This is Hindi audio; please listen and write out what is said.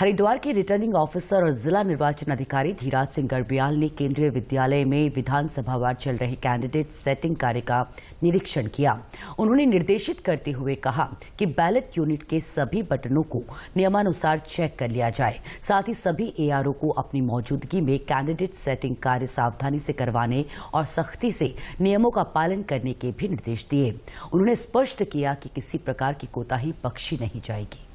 हरिद्वार के रिटर्निंग ऑफिसर और जिला निर्वाचन अधिकारी धीराज सिंह गर्बियाल ने केंद्रीय विद्यालय में विधानसभावार चल रहे कैंडिडेट सेटिंग कार्य का निरीक्षण किया उन्होंने निर्देशित करते हुए कहा कि बैलेट यूनिट के सभी बटनों को नियमानुसार चेक कर लिया जाए साथ ही सभी एआरओ को अपनी मौजूदगी में कैंडिडेट सेटिंग कार्य सावधानी से करवाने और सख्ती से नियमों का पालन करने के भी निर्देश दिए उन्होंने स्पष्ट किया कि किसी प्रकार की कोताही बख्शी नहीं जाएगी